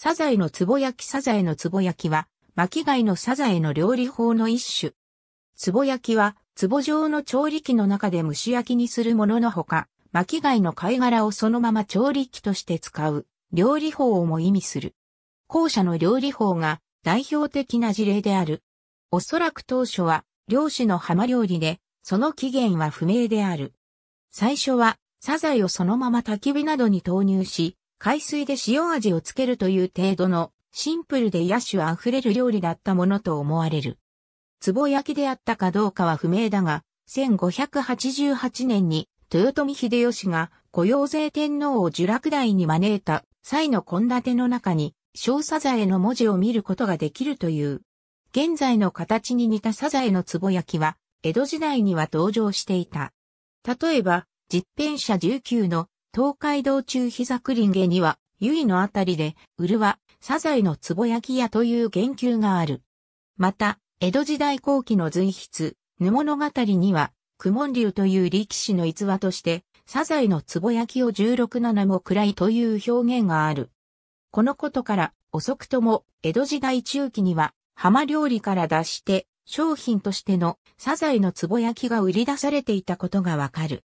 サザエのつぼ焼きサザエのつぼ焼きは、巻貝のサザエの料理法の一種。つぼ焼きは、壺状の調理器の中で蒸し焼きにするもののほか、巻貝の貝殻をそのまま調理器として使う、料理法をも意味する。後者の料理法が代表的な事例である。おそらく当初は、漁師の浜料理で、その起源は不明である。最初は、サザエをそのまま焚き火などに投入し、海水で塩味をつけるという程度のシンプルで野趣あふれる料理だったものと思われる。壺焼きであったかどうかは不明だが、1588年に豊臣秀吉が雇用税天皇を受落台に招いた際の献立の中に、小サザエの文字を見ることができるという。現在の形に似たサザエの壺焼きは、江戸時代には登場していた。例えば、実編者19の東海道中膝リンゲには、ゆいのあたりで、うるは、サザエのつぼ焼き屋という言及がある。また、江戸時代後期の随筆、ぬ物語には、公文流という力士の逸話として、サザエのつぼ焼きを16七もくらいという表現がある。このことから、遅くとも、江戸時代中期には、浜料理から脱して、商品としてのサザエのつぼ焼きが売り出されていたことがわかる。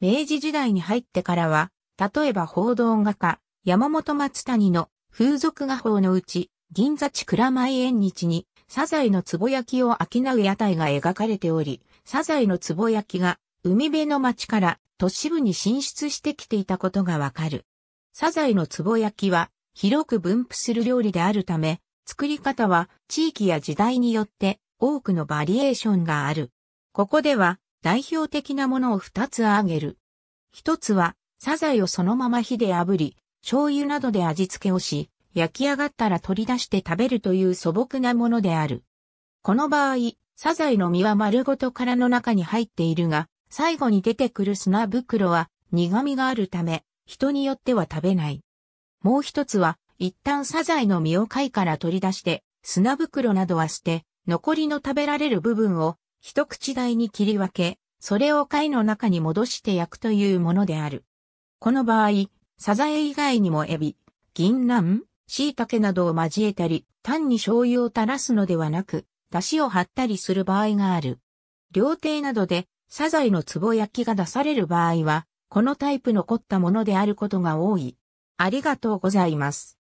明治時代に入ってからは、例えば報道画家、山本松谷の風俗画法のうち、銀座地蔵前縁日に、サザエの壺焼きを商う屋台が描かれており、サザエの壺焼きが海辺の町から都市部に進出してきていたことがわかる。サザエの壺焼きは広く分布する料理であるため、作り方は地域や時代によって多くのバリエーションがある。ここでは代表的なものを二つ挙げる。一つは、サザエをそのまま火で炙り、醤油などで味付けをし、焼き上がったら取り出して食べるという素朴なものである。この場合、サザエの身は丸ごと殻の中に入っているが、最後に出てくる砂袋は苦味があるため、人によっては食べない。もう一つは、一旦サザエの身を貝から取り出して、砂袋などは捨て、残りの食べられる部分を一口大に切り分け、それを貝の中に戻して焼くというものである。この場合、サザエ以外にもエビ、銀杏、椎茸などを交えたり、単に醤油を垂らすのではなく、出汁を張ったりする場合がある。料亭などで、サザエの壺焼きが出される場合は、このタイプの凝ったものであることが多い。ありがとうございます。